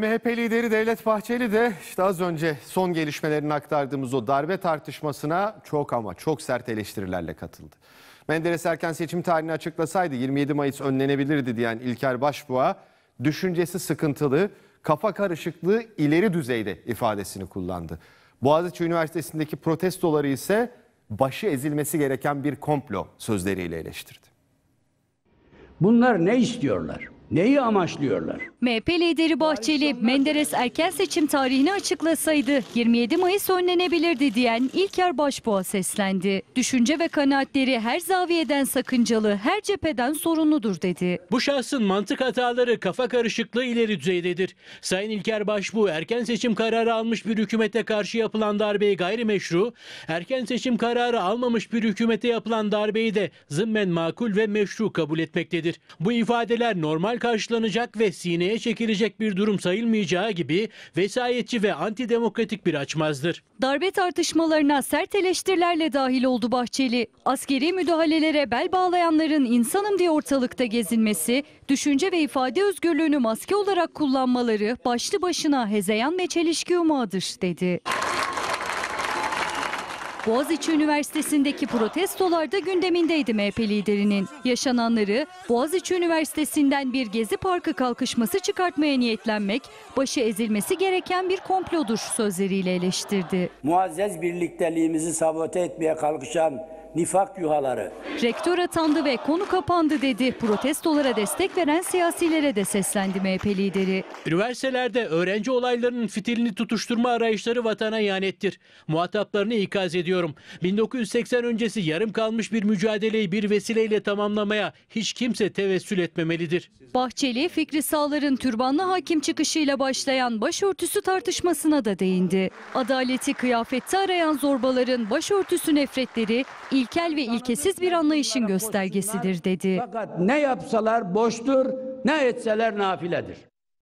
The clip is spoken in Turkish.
MHP lideri Devlet Bahçeli de işte az önce son gelişmelerini aktardığımız o darbe tartışmasına çok ama çok sert eleştirilerle katıldı. Menderes erken seçim tarihini açıklasaydı 27 Mayıs önlenebilirdi diyen İlker Başbuğa düşüncesi sıkıntılı, kafa karışıklığı ileri düzeyde ifadesini kullandı. Boğaziçi Üniversitesi'ndeki protestoları ise başı ezilmesi gereken bir komplo sözleriyle eleştirdi. Bunlar ne istiyorlar? Neyi amaçlıyorlar? MHP lideri Bahçeli, Menderes erken seçim tarihini açıklasaydı 27 Mayıs önlenebilirdi diyen İlker Başboğa seslendi. Düşünce ve kanaatleri her zaviyeden sakıncalı, her cepheden sorunludur dedi. Bu şahsın mantık hataları, kafa karışıklığı ileri düzeydedir. Sayın İlker Başbuğ erken seçim kararı almış bir hükümete karşı yapılan darbeyi gayrimeşru, erken seçim kararı almamış bir hükümete yapılan darbeyi de zımmen makul ve meşru kabul etmektedir. Bu ifadeler normal karşılanacak ve sineye çekilecek bir durum sayılmayacağı gibi vesayetçi ve antidemokratik bir açmazdır. Darbe tartışmalarına sert eleştirilerle dahil oldu Bahçeli. Askeri müdahalelere bel bağlayanların insanım diye ortalıkta gezinmesi, düşünce ve ifade özgürlüğünü maske olarak kullanmaları başlı başına hezeyan ve çelişki umağıdır dedi. Boğaziçi Üniversitesi'ndeki protestolar da gündemindeydi MHP liderinin. Yaşananları Boğaziçi Üniversitesi'nden bir gezi parkı kalkışması çıkartmaya niyetlenmek, başı ezilmesi gereken bir komplodur sözleriyle eleştirdi. Muazzez birlikteliğimizi sabote etmeye kalkışan nifak yuhaları. Rektör atandı ve konu kapandı dedi. Protestolara destek veren siyasilere de seslendi MHP lideri. Üniversitelerde öğrenci olaylarının fitilini tutuşturma arayışları vatana ihanettir. Muhataplarını ikaz ediyorum. 1980 öncesi yarım kalmış bir mücadeleyi bir vesileyle tamamlamaya hiç kimse tevessül etmemelidir. Bahçeli, Fikri Sağlar'ın türbanlı hakim çıkışıyla başlayan başörtüsü tartışmasına da değindi. Adaleti kıyafette arayan zorbaların başörtüsü nefretleri, il ilkel ve ilkesiz bir anlayışın göstergesidir dedi. Fakat ne yapsalar boştur, ne etseler nafiledir.